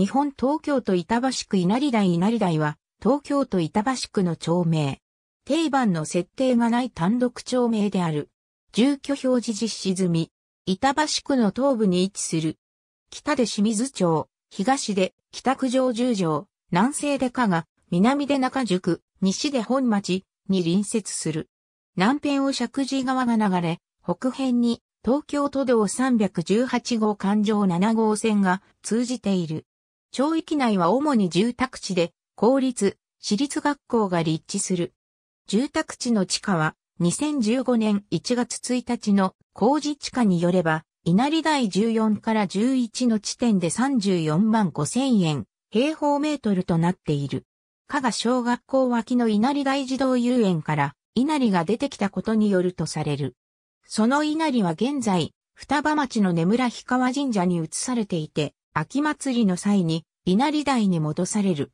日本東京都板橋区稲荷台稲荷台は、東京都板橋区の町名。定番の設定がない単独町名である。住居表示実施済み。板橋区の東部に位置する。北で清水町、東で北九条十条、南西で加賀、南で中宿、西で本町に隣接する。南辺を石神川が流れ、北辺に東京都道318号環状7号線が通じている。町域内は主に住宅地で、公立、私立学校が立地する。住宅地の地価は、2015年1月1日の工事地価によれば、稲荷台14から11の地点で34万5千円、平方メートルとなっている。加賀小学校脇の稲荷台児童遊園から、稲荷が出てきたことによるとされる。その稲荷は現在、双葉町の根村氷川神社に移されていて、秋祭りの際に稲荷台に戻される。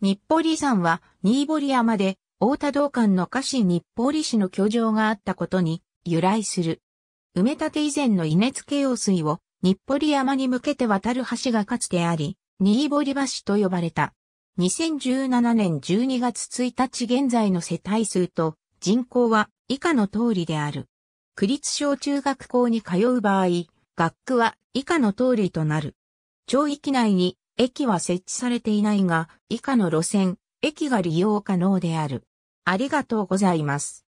日暮里山は新堀山で、大田道館の家臣日暮里市の居城があったことに由来する。埋め立て以前の稲付用水を日暮里山に向けて渡る橋がかつてあり、新堀橋と呼ばれた。2017年12月1日現在の世帯数と人口は以下の通りである。区立小中学校に通う場合、学区は以下の通りとなる。町域内に駅は設置されていないが、以下の路線、駅が利用可能である。ありがとうございます。